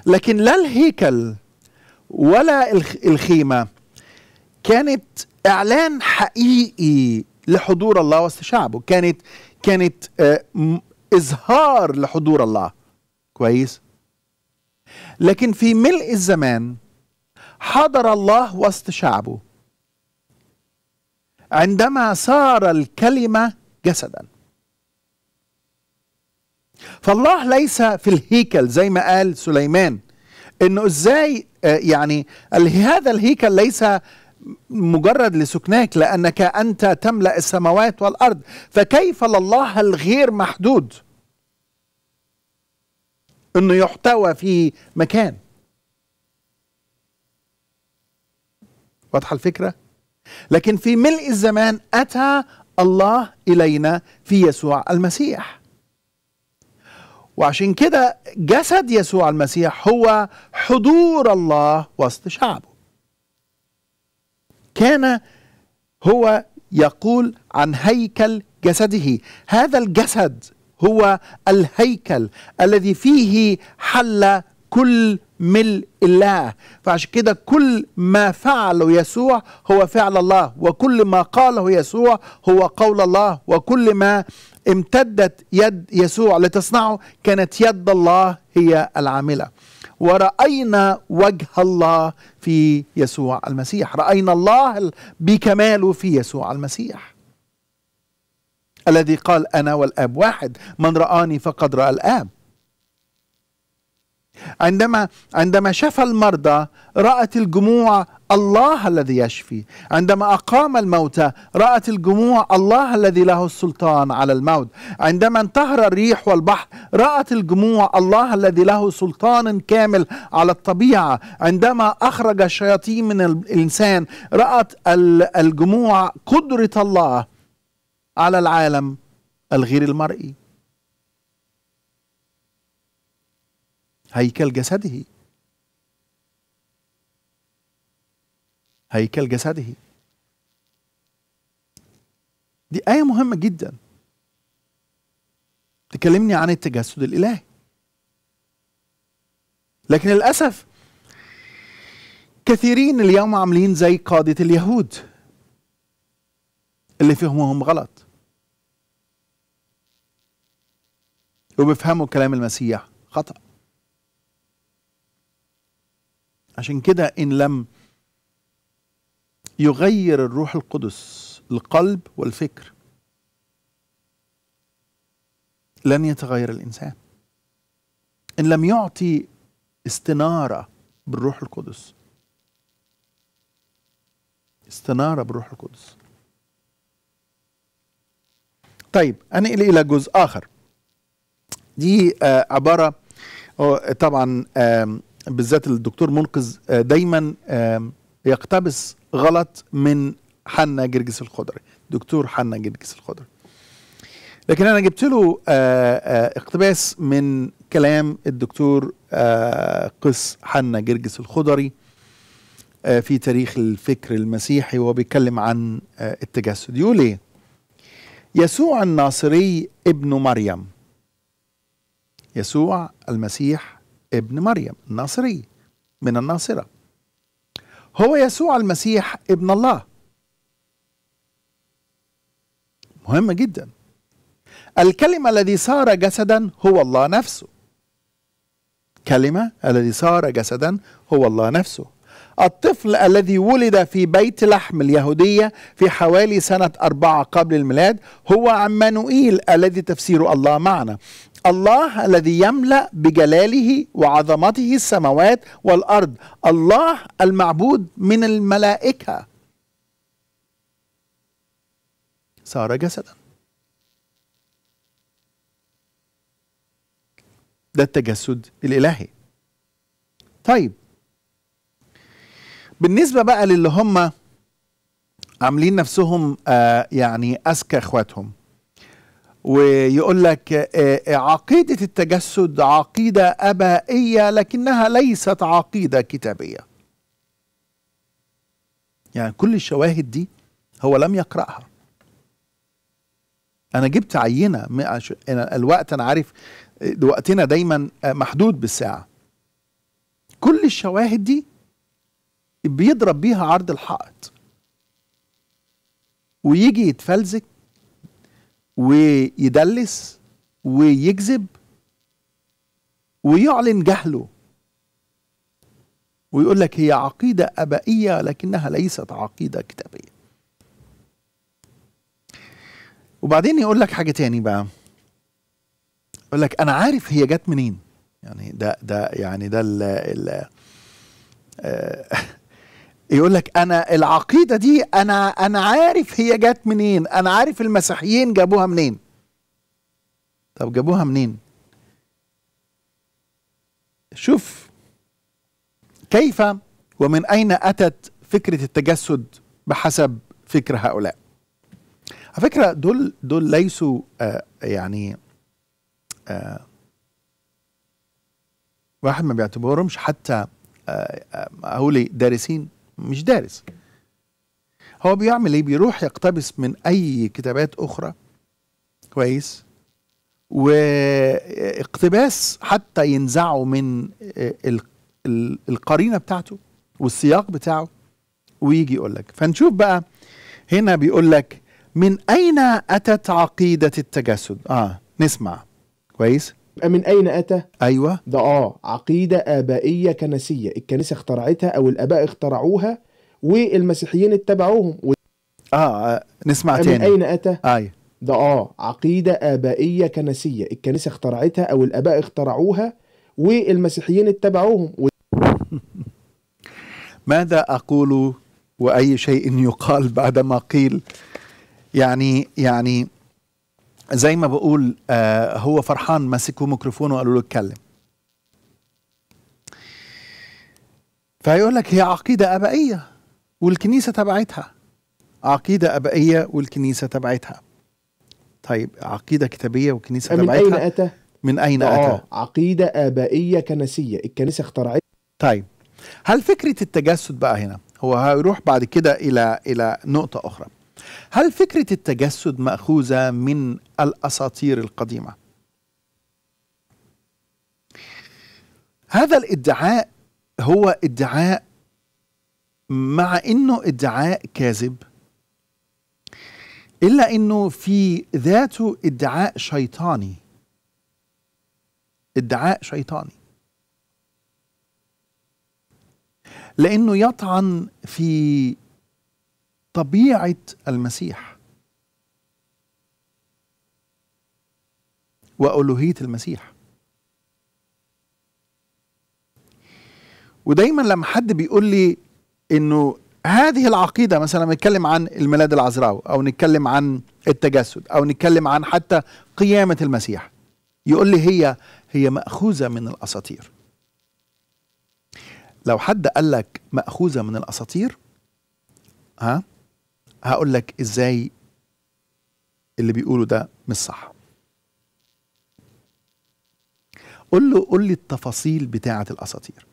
لكن لا الهيكل ولا الخيمة كانت إعلان حقيقي لحضور الله وسط شعبه كانت كانت آه، إظهار لحضور الله كويس لكن في ملء الزمان حضر الله وسط شعبه عندما صار الكلمة جسدا فالله ليس في الهيكل زي ما قال سليمان انه ازاي آه، يعني هذا الهيكل ليس مجرد لسكناك لانك انت تملا السماوات والارض فكيف لله الغير محدود انه يحتوى في مكان واضحه الفكره لكن في ملء الزمان أتى الله إلينا في يسوع المسيح وعشان كده جسد يسوع المسيح هو حضور الله وسط شعبه كان هو يقول عن هيكل جسده هذا الجسد هو الهيكل الذي فيه حل كل ملء الله فعشان كده كل ما فعله يسوع هو فعل الله وكل ما قاله يسوع هو قول الله وكل ما امتدت يد يسوع لتصنعه كانت يد الله هي العامله ورأينا وجه الله في يسوع المسيح رأينا الله بكماله في يسوع المسيح الذي قال أنا والآب واحد من رآني فقد رأى الآب عندما عندما شفى المرضى رأت الجموع الله الذي يشفي عندما أقام الموتى رأت الجموع الله الذي له السلطان على الموت عندما انتهر الريح والبحر رأت الجموع الله الذي له سلطان كامل على الطبيعة عندما أخرج الشياطين من الإنسان رأت الجموع قدرة الله على العالم الغير المرئي هيكل جسده هيكل جسده دي آية مهمة جدا تكلمني عن التجسد الإلهي لكن للأسف كثيرين اليوم عاملين زي قادة اليهود اللي فهمهم غلط وبيفهموا كلام المسيح خطأ عشان كده إن لم يغير الروح القدس القلب والفكر لن يتغير الإنسان إن لم يعطي استنارة بالروح القدس استنارة بالروح القدس طيب أنقل إلى جزء آخر دي آه، عبارة طبعا بالذات الدكتور منقذ آه، دايما آه، يقتبس غلط من حنا جرجس الخضري دكتور حنا جرجس الخضري لكن انا جبت له آه، اقتباس من كلام الدكتور قس حنا جرجس الخضري في تاريخ الفكر المسيحي وهو بيتكلم عن التجسد يقول ايه يسوع الناصري ابن مريم يسوع المسيح ابن مريم الناصري من الناصرة هو يسوع المسيح ابن الله مهم جدا الكلمة الذي صار جسدا هو الله نفسه كلمة الذي صار جسدا هو الله نفسه الطفل الذي ولد في بيت لحم اليهودية في حوالي سنة أربعة قبل الميلاد هو عمانوئيل الذي تفسير الله معنا الله الذي يملا بجلاله وعظمته السماوات والارض الله المعبود من الملائكه صار جسدا ده التجسد الالهي طيب بالنسبه بقى للي هم عاملين نفسهم آه يعني اذكى اخواتهم ويقول لك آه،, آه عقيده التجسد عقيده ابائيه لكنها ليست عقيده كتابيه يعني كل الشواهد دي هو لم يقراها انا جبت عينه أنا الوقت انا عارف آه، وقتنا دايما آه، محدود بالساعه كل الشواهد دي بيضرب بيها عرض الحائط ويجي يتفلزك ويدلس ويكذب ويعلن جهله ويقول لك هي عقيدة أبائية لكنها ليست عقيدة كتابية وبعدين يقول لك حاجة تاني بقى يقول لك أنا عارف هي جت منين يعني ده ده يعني ده ال ال آه، يقول لك انا العقيده دي انا انا عارف هي جت منين انا عارف المسيحيين جابوها منين طب جابوها منين شوف كيف ومن اين اتت فكره التجسد بحسب فكر هؤلاء على فكره دول دول ليسوا آه يعني آه واحد ما بيعتبرهمش حتى آه آه دارسين مش دارس هو بيعمل ايه بيروح يقتبس من اي كتابات اخرى كويس واقتباس حتى ينزعه من آه، القرينه بتاعته والسياق بتاعه ويجي يقول لك فنشوف بقى هنا بيقول لك من اين اتت عقيده التجسد اه نسمع كويس من أين أتى؟ أيوة ده آه عقيدة آبائية كنسية الكنيسة اخترعتها أو الآباء اخترعوها والمسيحيين اتبعوهم و... آه, آه، نسمع تاني من أين أتى؟ ايوه ده آه عقيدة آبائية كنسية الكنيسة اخترعتها أو الآباء اخترعوها والمسيحيين اتبعوهم و... ماذا أقول وأي شيء يقال بعدما قيل يعني يعني زي ما بقول آه هو فرحان مسكوا ميكروفون وقالوا له اتكلم فيقول لك هي عقيدة أبائية والكنيسة تبعتها عقيدة أبائية والكنيسة تبعتها طيب عقيدة كتابية والكنيسة من تبعتها من أين أتى؟ من أين آه أتى؟ عقيدة آبائية كنسية الكنيسة اخترعتها طيب هل فكرة التجسد بقى هنا هو هيروح بعد كده إلى إلى نقطة أخرى هل فكرة التجسد مأخوذة من الأساطير القديمة؟ هذا الادعاء هو ادعاء مع انه ادعاء كاذب الا انه في ذاته ادعاء شيطاني ادعاء شيطاني لانه يطعن في طبيعه المسيح والوهيه المسيح ودايما لما حد بيقول لي انه هذه العقيدة مثلا نتكلم عن الميلاد العذراوي أو نتكلم عن التجسد أو نتكلم عن حتى قيامة المسيح يقول لي هي هي مأخوذة من الأساطير لو حد قال لك مأخوذة من الأساطير ها هقول لك ازاي اللي بيقوله ده مش صح قول له قول لي التفاصيل بتاعه الاساطير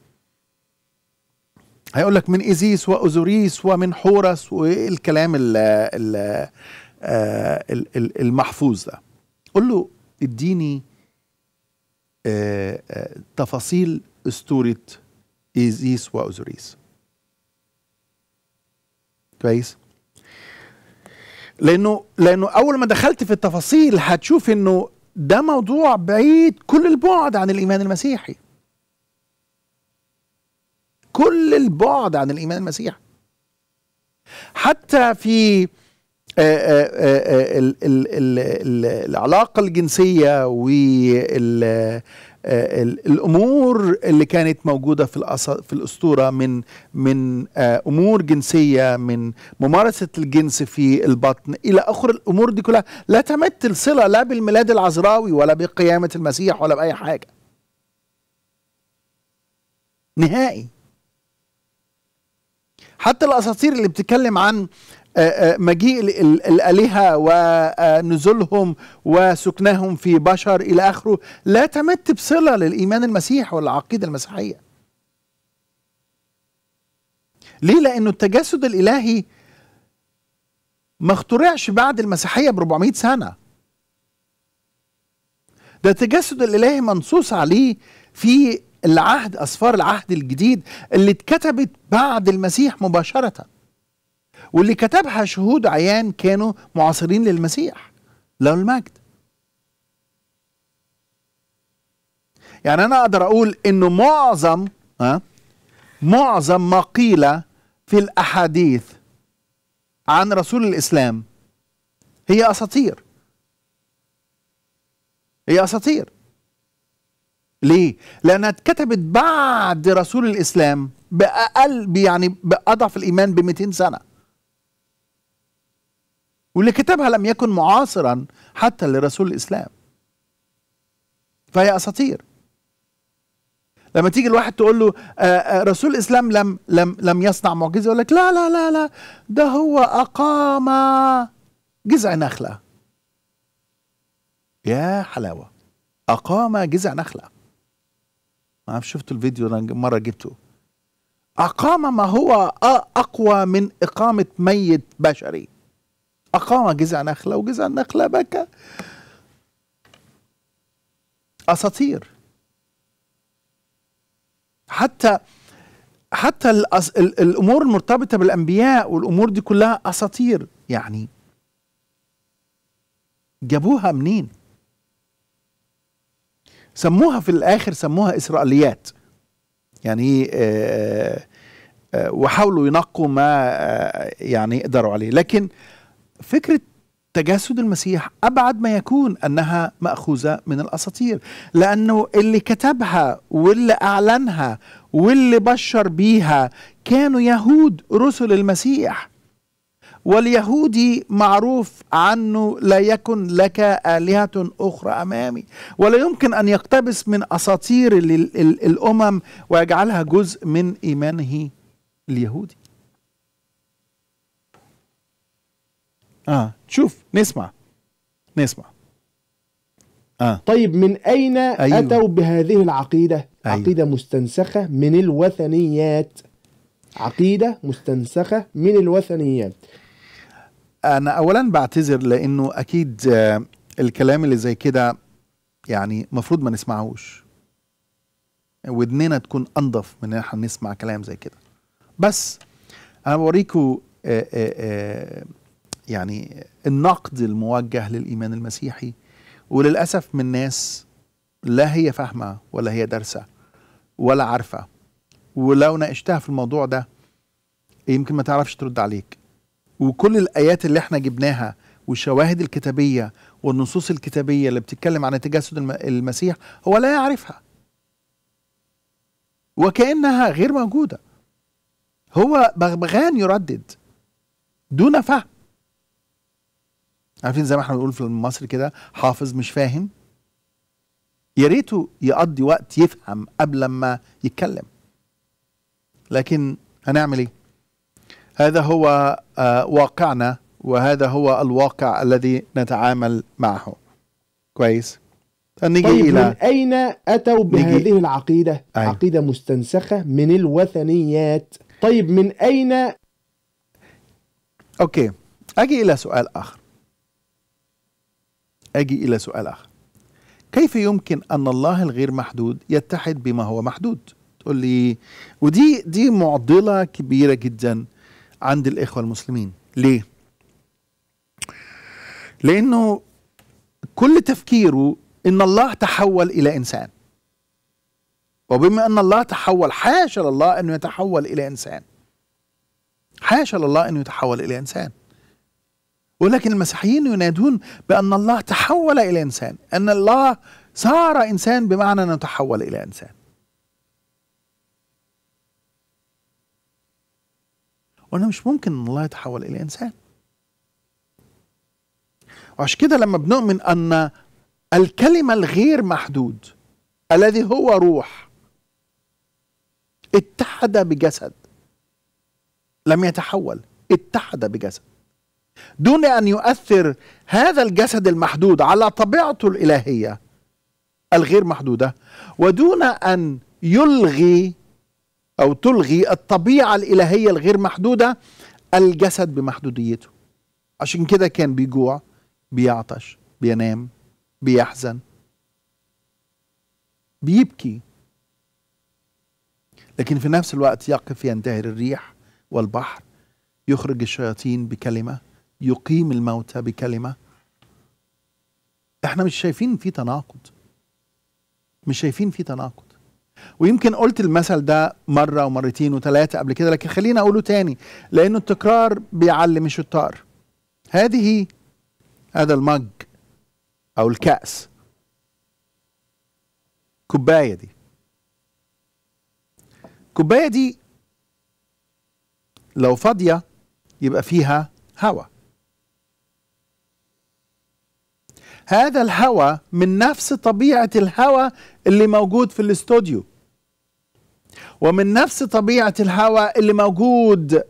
هيقول لك من ايزيس واوزوريس ومن حورس والكلام آه، ال المحفوظ ده قول له اديني آه، آه، تفاصيل اسطوره ايزيس واوزوريس كويس لانه لانه اول ما دخلت في التفاصيل هتشوف انه ده موضوع بعيد كل البعد عن الايمان المسيحي كل البعد عن الايمان المسيحي حتى في آه، آه، آه، العلاقه الجنسيه وال آه، الامور اللي كانت موجوده في في الاسطوره من من آه، امور جنسيه من ممارسه الجنس في البطن الى اخر الامور دي كلها لا تمثل صله لا بالميلاد العذراوي ولا بقيامه المسيح ولا باي حاجه نهائي حتى الاساطير اللي بتتكلم عن آه، آه، مجيء الآلهة ونزولهم وسكنهم في بشر إلى آخره لا تمت بصلة للإيمان المسيح والعقيدة المسيحية ليه؟ لأنه التجسد الإلهي ما اخترعش بعد المسيحية ب 400 سنة ده التجسد الإلهي منصوص عليه في العهد أسفار العهد الجديد اللي اتكتبت بعد المسيح مباشرةً واللي كتبها شهود عيان كانوا معاصرين للمسيح له المجد يعني أنا أقدر أقول إنه معظم ها معظم ما قيل في الأحاديث عن رسول الإسلام هي أساطير هي أساطير ليه؟ لأنها اتكتبت بعد رسول الإسلام بأقل يعني بأضعف الإيمان ب 200 سنة واللي كتبها لم يكن معاصرا حتى لرسول الإسلام فهي أساطير لما تيجي الواحد تقول له آه، آه، رسول الاسلام لم لم لم يصنع معجزه يقول لك لا لا لا لا ده هو اقام جذع نخله يا حلاوه اقام جذع نخله ما اعرف شفتوا الفيديو انا مره جبته اقام ما هو اقوى من اقامه ميت بشري أقام جذع نخلة وجذع النخلة بكى أساطير حتى حتى الأمور المرتبطة بالأنبياء والأمور دي كلها أساطير يعني جابوها منين؟ سموها في الآخر سموها إسرائيليات يعني آآ آه، آآ آه، آه، وحاولوا ينقوا ما يعني يقدروا عليه لكن فكره تجسد المسيح ابعد ما يكون انها ماخوذه من الاساطير لانه اللي كتبها واللي اعلنها واللي بشر بيها كانوا يهود رسل المسيح واليهودي معروف عنه لا يكن لك آلهة أخرى أمامي ولا يمكن أن يقتبس من أساطير الأمم ويجعلها جزء من إيمانه اليهودي اه شوف نسمع نسمع آه. طيب من أين أيوة. أتوا بهذه العقيدة أيوة. عقيدة مستنسخة من الوثنيات عقيدة مستنسخة من الوثنيات أنا أولا بعتذر لأنه أكيد آه، الكلام اللي زي كده يعني مفروض ما نسمعهوش ودننا تكون أنظف من إن احنا نسمع كلام زي كده بس أنا بوريكم آه، آه، يعني النقد الموجه للايمان المسيحي وللاسف من ناس لا هي فاهمه ولا هي دارسه ولا عارفه ولو ناقشتها في الموضوع ده يمكن ما تعرفش ترد عليك وكل الايات اللي احنا جبناها والشواهد الكتابيه والنصوص الكتابيه اللي بتتكلم عن تجسد المسيح هو لا يعرفها وكانها غير موجوده هو بغبغان يردد دون فهم عارفين زي ما احنا بنقول في مصر كده حافظ مش فاهم يا ريته يقضي وقت يفهم قبل ما يتكلم لكن هنعمل ايه هذا هو آه، واقعنا وهذا هو الواقع الذي نتعامل معه كويس طيب، نيجي طيب إلى من أين أتوا بهذه العقيدة أي. عقيدة مستنسخة من الوثنيات طيب من أين أوكي أجي إلى سؤال آخر أجي إلى سؤال آخر كيف يمكن أن الله الغير محدود يتحد بما هو محدود تقول لي ودي دي معضلة كبيرة جدا عند الإخوة المسلمين ليه لأنه كل تفكيره ان الله تحول الى انسان وبما ان الله تحول حاشا لله انه يتحول الى انسان حاشا لله انه يتحول الى انسان ولكن المسيحيين ينادون بأن الله تحول إلى إنسان أن الله صار إنسان بمعنى أنه تحول إلى إنسان وأنا مش ممكن أن الله يتحول إلى إنسان وعشان كده لما بنؤمن أن الكلمة الغير محدود الذي هو روح اتحد بجسد لم يتحول اتحد بجسد دون ان يؤثر هذا الجسد المحدود على طبيعته الالهيه الغير محدوده ودون ان يلغي او تلغي الطبيعه الالهيه الغير محدوده الجسد بمحدوديته عشان كده كان بيجوع بيعطش بينام بيحزن بيبكي لكن في نفس الوقت يقف ينتهر الريح والبحر يخرج الشياطين بكلمه يقيم الموتى بكلمه احنا مش شايفين في تناقض مش شايفين في تناقض ويمكن قلت المثل ده مرة ومرتين وثلاثة قبل كده لكن خلينا أقوله تاني لأنه التكرار بيعلم الشطار هذه هذا المج أو الكأس كوباية دي الكوباية دي لو فاضية يبقى فيها هواء هذا الهواء من نفس طبيعة الهواء اللي موجود في الاستوديو ومن نفس طبيعة الهواء اللي موجود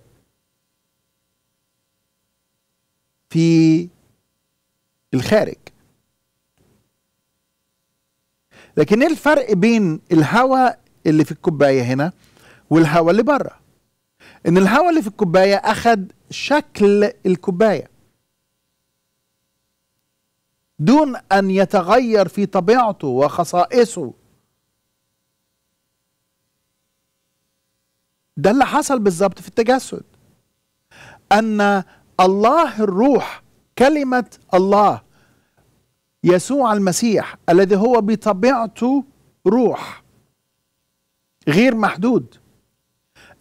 في الخارج لكن ايه الفرق بين الهواء اللي في الكوباية هنا والهواء اللي بره ان الهواء اللي في الكوباية اخد شكل الكوباية دون أن يتغير في طبيعته وخصائصه ده اللي حصل بالظبط في التجسد أن الله الروح كلمة الله يسوع المسيح الذي هو بطبيعته روح غير محدود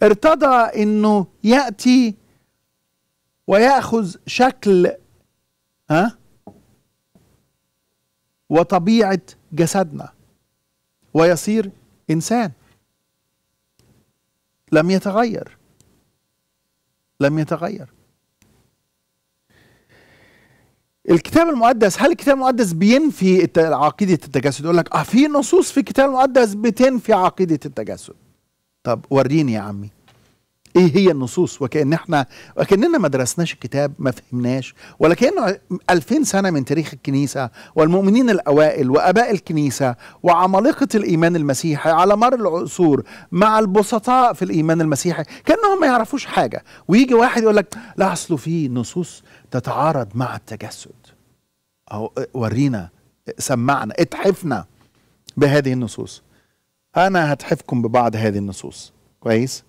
ارتضى انه ياتي وياخذ شكل ها وطبيعه جسدنا ويصير انسان لم يتغير لم يتغير الكتاب المقدس هل الكتاب المقدس بينفي عقيده التجسد يقول لك اه في نصوص في الكتاب المقدس بتنفي عقيده التجسد طب وريني يا عمي ايه هي النصوص وكان احنا وكاننا ما درسناش الكتاب ما فهمناش ولا كانه 2000 سنه من تاريخ الكنيسه والمؤمنين الاوائل واباء الكنيسه وعمالقه الايمان المسيحي على مر العصور مع البسطاء في الايمان المسيحي كانهم ما يعرفوش حاجه ويجي واحد يقول لك لا اصله في نصوص تتعارض مع التجسد او ورينا سمعنا اتحفنا بهذه النصوص انا هتحفكم ببعض هذه النصوص كويس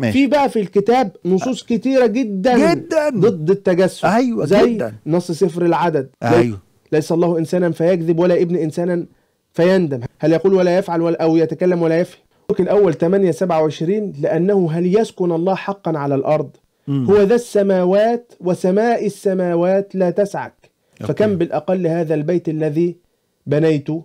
ماشي. في بقى في الكتاب نصوص كتيره جدا جدا ضد التجسس ايوه زي جدا. نص سفر العدد ايوه ليس الله انسانا فيكذب ولا ابن انسانا فيندم هل يقول ولا يفعل ولا او يتكلم ولا يفهم الأول 8 27 لأنه هل يسكن الله حقا على الأرض مم. هو ذا السماوات وسماء السماوات لا تسعك أوكي. فكم بالأقل هذا البيت الذي بنيته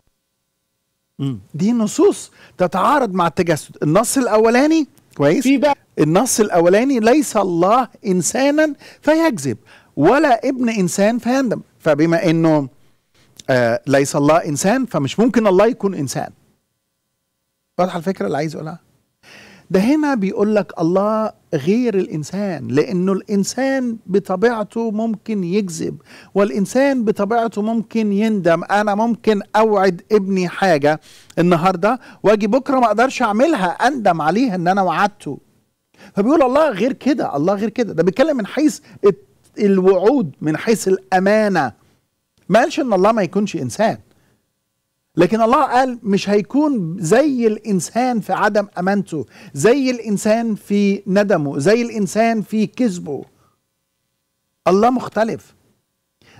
مم. دي نصوص تتعارض مع التجسد النص الأولاني كويس في بقى النص الاولاني ليس الله انسانا فيكذب ولا ابن انسان فيندم فبما انه آه ليس الله انسان فمش ممكن الله يكون انسان واضحه الفكره اللي عايز اقولها ده هنا بيقول لك الله غير الانسان لانه الانسان بطبيعته ممكن يكذب والانسان بطبيعته ممكن يندم انا ممكن اوعد ابني حاجه النهارده واجي بكره ما اقدرش اعملها اندم عليها ان انا وعدته فبيقول الله غير كده الله غير كده ده بيتكلم من حيث الوعود من حيث الامانه ما قالش ان الله ما يكونش انسان لكن الله قال مش هيكون زي الانسان في عدم امانته زي الانسان في ندمه زي الانسان في كذبه الله مختلف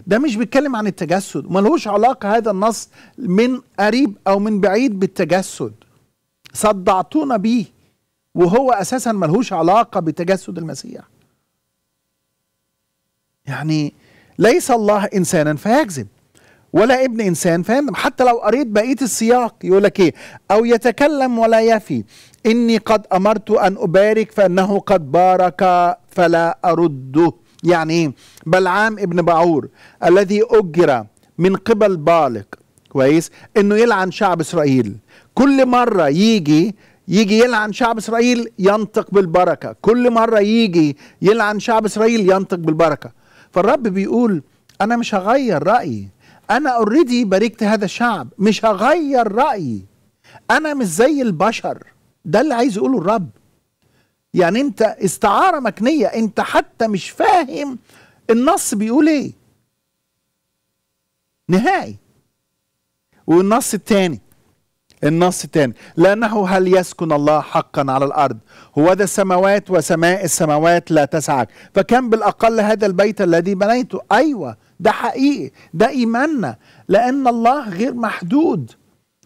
ده مش بيتكلم عن التجسد ملهوش علاقة هذا النص من قريب أو من بعيد بالتجسد صدعتونا بيه وهو اساسا ملهوش علاقه بتجسد المسيح يعني ليس الله انسانا فيكذب ولا ابن انسان فيندم حتى لو قريت بقيه السياق يقول لك ايه او يتكلم ولا يفي اني قد امرت ان ابارك فانه قد بارك فلا ارده يعني ايه بلعام ابن بعور الذي اجر من قبل بالق كويس انه يلعن شعب اسرائيل كل مره يجي يجي يلعن شعب اسرائيل ينطق بالبركه كل مره يجي يلعن شعب اسرائيل ينطق بالبركه فالرب بيقول انا مش هغير رايي انا اوريدي باركت هذا الشعب مش هغير رايي انا مش زي البشر ده اللي عايز يقوله الرب يعني انت استعاره مكنيه انت حتى مش فاهم النص بيقول ايه نهائي والنص التاني النص الثاني لأنه هل يسكن الله حقا على الأرض هو ذا السماوات وسماء السماوات لا تسعك فكم بالأقل هذا البيت الذي بنيته أيوة ده حقيقي ده إيماننا لأن الله غير محدود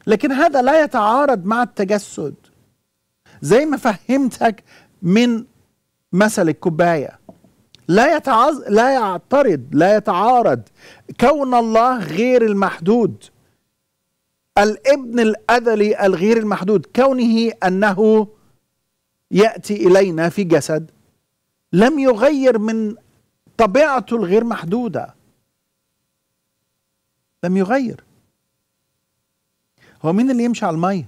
لكن هذا لا يتعارض مع التجسد زي ما فهمتك من مثل الكوباية لا يتعز لا يعترض لا يتعارض كون الله غير المحدود الابن الأذلي الغير المحدود كونه أنه يأتي إلينا في جسد لم يغير من طبيعته الغير محدودة لم يغير هو مين اللي يمشي على المية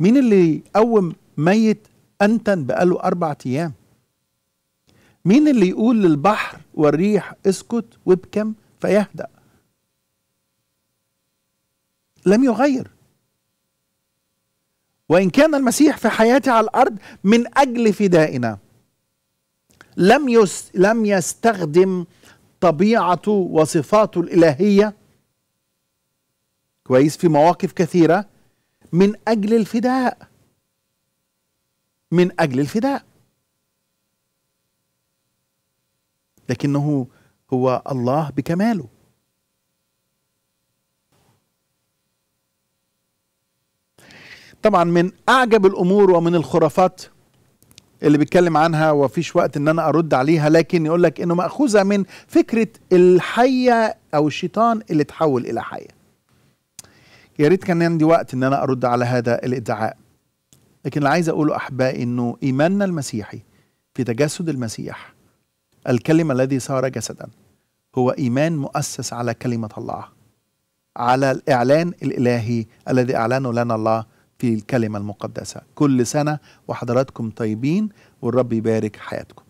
مين اللي يقوم ميت أنتن بقاله أربع أيام مين اللي يقول للبحر والريح اسكت وابكم فيهدأ لم يغير وإن كان المسيح في حياته على الأرض من أجل فدائنا لم يس لم يستخدم طبيعته وصفاته الإلهية كويس في مواقف كثيرة من أجل الفداء من أجل الفداء لكنه هو الله بكماله طبعا من اعجب الامور ومن الخرافات اللي بيتكلم عنها وفيش وقت ان انا ارد عليها لكن يقول لك انه ماخوذه من فكره الحيه او الشيطان اللي تحول الى حيه يا ريت كان عندي وقت ان انا ارد على هذا الادعاء لكن اللي عايز اقوله احبائي انه ايماننا المسيحي في تجسد المسيح الكلمه الذي صار جسدا هو ايمان مؤسس على كلمه الله على الاعلان الالهي الذي اعلنه لنا الله في الكلمة المقدسة كل سنة وحضراتكم طيبين والرب يبارك حياتكم